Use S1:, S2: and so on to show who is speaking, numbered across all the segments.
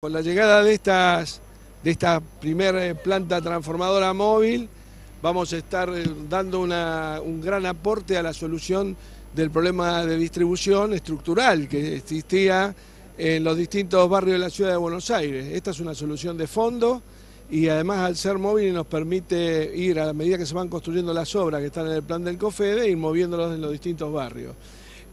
S1: Con la llegada de, de esta primera eh, planta transformadora móvil, vamos a estar eh, dando un gran aporte a la solución del problema de distribución estructural que existía en los distintos barrios de la ciudad de Buenos Aires. Esta es una solución de fondo y además al ser móvil nos permite ir a medida que se van construyendo las obras que están en el plan del COFEDE, y moviéndolas en los distintos barrios.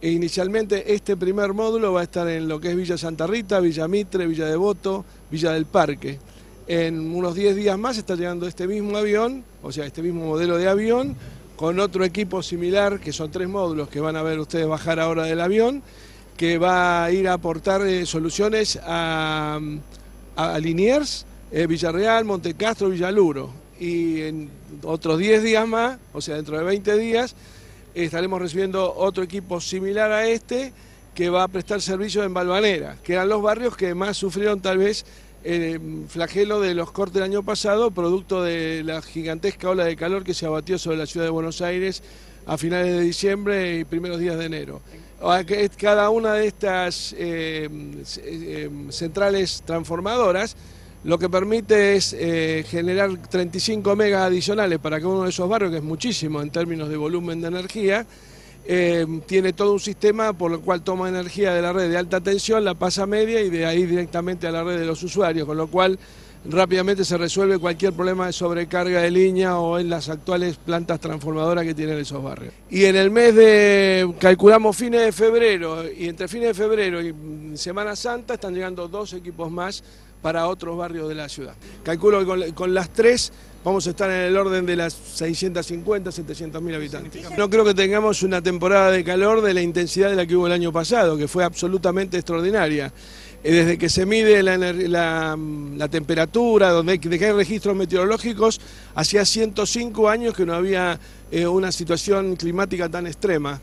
S1: E inicialmente este primer módulo va a estar en lo que es Villa Santa Rita, Villa Mitre, Villa Devoto, Villa del Parque. En unos 10 días más está llegando este mismo avión, o sea, este mismo modelo de avión, con otro equipo similar, que son tres módulos que van a ver ustedes bajar ahora del avión, que va a ir a aportar eh, soluciones a, Liniers, eh, Villarreal, Montecastro, Villaluro. Y en otros 10 días más, o sea, dentro de 20 días, estaremos recibiendo otro equipo similar a este que va a prestar servicio en Balvanera, que eran los barrios que más sufrieron tal vez el eh, flagelo de los cortes del año pasado, producto de la gigantesca ola de calor que se abatió sobre la ciudad de Buenos Aires a finales de diciembre y primeros días de enero. Cada una de estas eh, eh, centrales transformadoras lo que permite es eh, generar 35 megas adicionales para cada uno de esos barrios, que es muchísimo en términos de volumen de energía. Eh, tiene todo un sistema por lo cual toma energía de la red de alta tensión, la pasa media y de ahí directamente a la red de los usuarios, con lo cual rápidamente se resuelve cualquier problema de sobrecarga de línea o en las actuales plantas transformadoras que tienen esos barrios. Y en el mes de, calculamos fines de febrero, y entre fines de febrero y Semana Santa están llegando dos equipos más para otros barrios de la ciudad. Calculo que con, las tres vamos a estar en el orden de las 650, 700 mil habitantes. No creo que tengamos una temporada de calor de la intensidad de la que hubo el año pasado, que fue absolutamente extraordinaria. Eh, desde que se mide la, temperatura, donde hay registros meteorológicos, hacía 105 años que no había eh, una situación climática tan extrema.